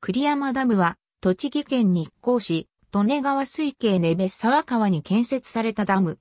栗山ダムは、栃木県日光市、利根川水系根別沢川に建設されたダム。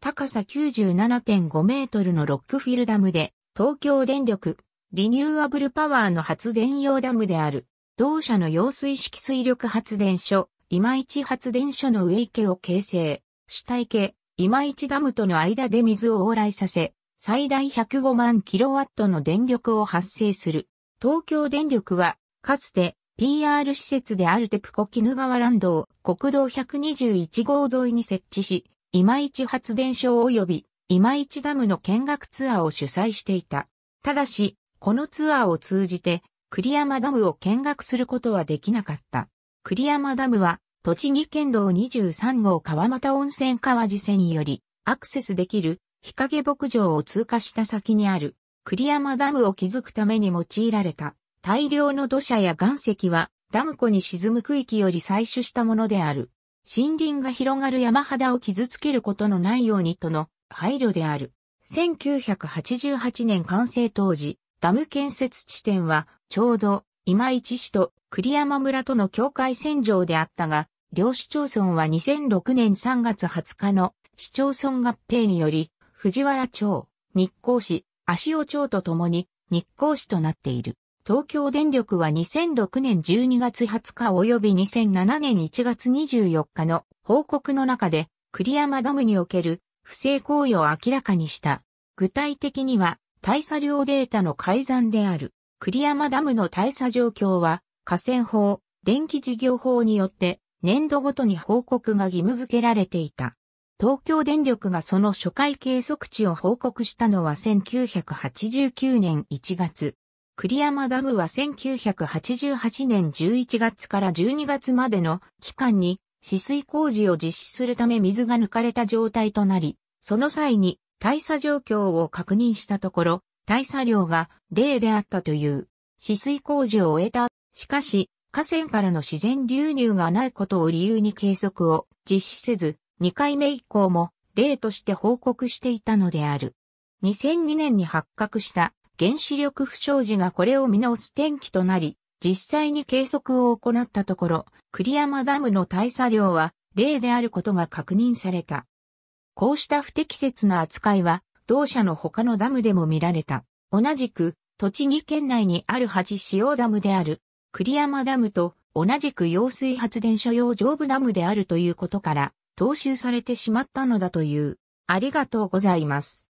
高さ97.5メートルのロックフィルダムで、東京電力、リニューアブルパワーの発電用ダムである、同社の揚水式水力発電所、今市発電所の上池を形成、主体系、今市ダムとの間で水を往来させ、最大105万キロワットの電力を発生する。東京電力は、かつて PR 施設であるテプコ鬼怒川ランドを国道121号沿いに設置し、今市発電所及び今市ダムの見学ツアーを主催していた。ただし、このツアーを通じて、栗山ダムを見学することはできなかった。栗山ダムは、栃木県道23号川又温泉川地線により、アクセスできる日陰牧場を通過した先にある栗山ダムを築くために用いられた。大量の土砂や岩石はダム湖に沈む区域より採取したものである。森林が広がる山肌を傷つけることのないようにとの配慮である。1988年完成当時、ダム建設地点はちょうど今市市と栗山村との境界線上であったが、両市町村は2006年3月20日の市町村合併により、藤原町、日光市、足尾町とともに日光市となっている。東京電力は2006年12月20日及び2007年1月24日の報告の中で栗山ダムにおける不正行為を明らかにした。具体的には大佐量データの改ざんである。栗山ダムの大佐状況は河川法、電気事業法によって年度ごとに報告が義務付けられていた。東京電力がその初回計測値を報告したのは1989年1月。栗山ダムは1988年11月から12月までの期間に止水工事を実施するため水が抜かれた状態となり、その際に大差状況を確認したところ、大差量が例であったという、止水工事を終えた。しかし、河川からの自然流入がないことを理由に計測を実施せず、2回目以降も例として報告していたのである。2002年に発覚した原子力不祥事がこれを見直す転機となり、実際に計測を行ったところ、栗山ダムの大作量は例であることが確認された。こうした不適切な扱いは、同社の他のダムでも見られた。同じく、栃木県内にある八用ダムである、栗山ダムと同じく揚水発電所用上部ダムであるということから、踏襲されてしまったのだという。ありがとうございます。